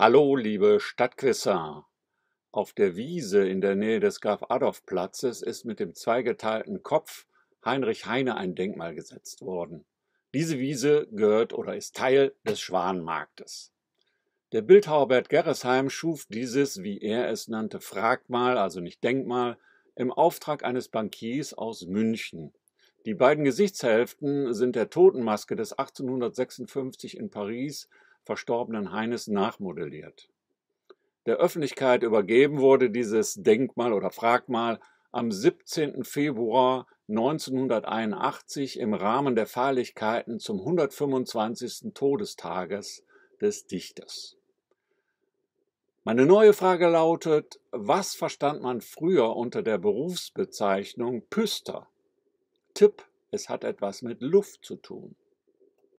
Hallo, liebe Stadtquisser! Auf der Wiese in der Nähe des Graf-Adolf-Platzes ist mit dem zweigeteilten Kopf Heinrich Heine ein Denkmal gesetzt worden. Diese Wiese gehört oder ist Teil des Schwanmarktes. Der Bildhauer Bert Gerresheim schuf dieses, wie er es nannte, Fragmal, also nicht Denkmal, im Auftrag eines Bankiers aus München. Die beiden Gesichtshälften sind der Totenmaske des 1856 in Paris verstorbenen Heines nachmodelliert. Der Öffentlichkeit übergeben wurde dieses Denkmal oder Fragmal am 17. Februar 1981 im Rahmen der Feierlichkeiten zum 125. Todestages des Dichters. Meine neue Frage lautet, was verstand man früher unter der Berufsbezeichnung Püster? Tipp, es hat etwas mit Luft zu tun.